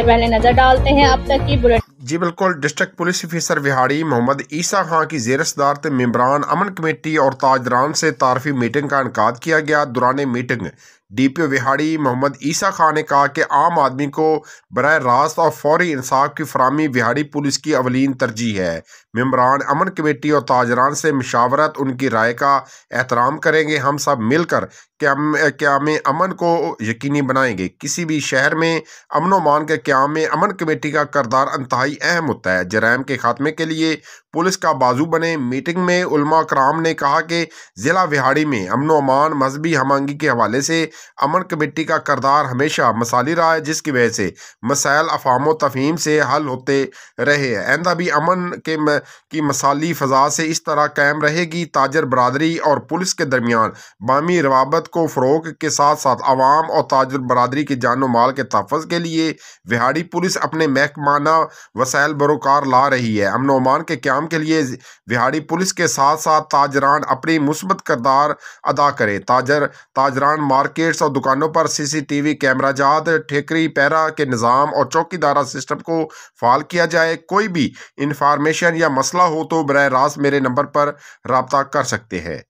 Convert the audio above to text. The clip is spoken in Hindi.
पहले नजर डालते हैं अब तक की बुलेट जी बिल्कुल district police officer Vehari Mohammad Isa Khan की जेर सदारत मेम्बरान अमन कमेटी और ताजरान से तारफी मीटिंग का इनका किया गया दौरान मीटिंग डीपीओ विहाड़ी मोहम्मद ईसा खान ने कहा कि आम आदमी को बर रास्त और फौरी इंसाफ की फरहमी विहाड़ी पुलिस की अवलिन तरजीह है मम्बरान अमन कमेटी और ताजरान से मशावरत उनकी राय का एहतराम करेंगे हम सब मिलकर क्याम क्याम अमन को यकीनी बनाएंगे किसी भी शहर में अमन के क्याम अमन कमेटी का करदार इंतहाई अहम होता है जराम के खात्मे के लिए पुलिस का बाजू बने मीटिंग में उलमा कराम ने कहा कि ज़िला विहाड़ी में अमन अमान मजहबी हमांगी के हवाले से अमन कमेटी का करदार हमेशा मसाली रहा है जिसकी वजह से मसाइल अफाम तफहीम से हल होते रहे आंदा भी अमन के म, की मसाली फ़जा से इस तरह कायम रहेगी ताजर बरदरी और पुलिस के दरमियान बामी रवाबत को फ़रोग के साथ साथ आवाम और ताजर बरदरी के जानो माल के तहफ़ के लिए विहाड़ी पुलिस अपने महकमाना वसाइल बरोकार ला रही है अमन अमान के क्याम के लिए बिहारी पुलिस के साथ साथ ताजरान अपनी मुस्बत करदार अदा करे ताजर ताजरान मार्केट्स और दुकानों पर सीसीटीवी कैमरा जात ठेकरी पैरा के निज़ाम और चौकीदारा सिस्टम को फाल किया जाए कोई भी इंफॉर्मेशन या मसला हो तो बर रास्त मेरे नंबर पर रबता कर सकते हैं